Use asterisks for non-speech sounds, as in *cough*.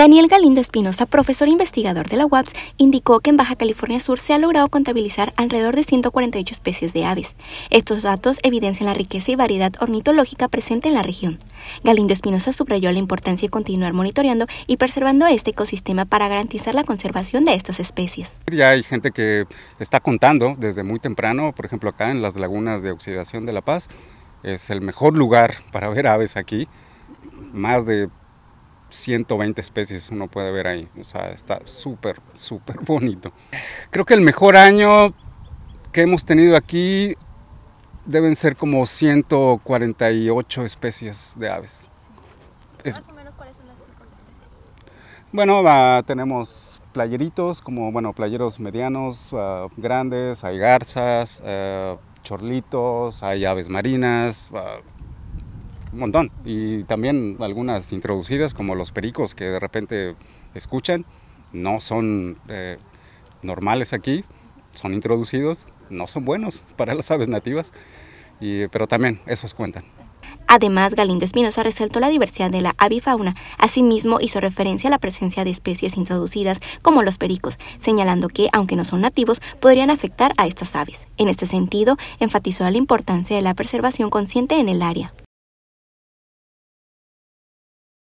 Daniel Galindo Espinosa, profesor e investigador de la UAPS, indicó que en Baja California Sur se ha logrado contabilizar alrededor de 148 especies de aves. Estos datos evidencian la riqueza y variedad ornitológica presente en la región. Galindo Espinosa subrayó la importancia de continuar monitoreando y preservando este ecosistema para garantizar la conservación de estas especies. Ya hay gente que está contando desde muy temprano, por ejemplo acá en las lagunas de oxidación de La Paz, es el mejor lugar para ver aves aquí, más de 120 especies uno puede ver ahí. O sea, está súper, súper *laughs* bonito. Creo que el mejor año que hemos tenido aquí deben ser como 148 especies de aves. ¿Más o menos cuáles son las especies? Bueno, ah, tenemos playeritos, como bueno, playeros medianos, ah, grandes, hay garzas, ah, chorlitos, hay aves marinas, un montón. Y también algunas introducidas como los pericos que de repente escuchan, no son eh, normales aquí, son introducidos, no son buenos *laughs* para las aves nativas, y, pero también esos cuentan. Además, Galindo Espinosa resaltó la diversidad de la avifauna. Asimismo, hizo referencia a la presencia de especies introducidas como los pericos, señalando que, aunque no son nativos, podrían afectar a estas aves. En este sentido, enfatizó la importancia de la preservación consciente en el área.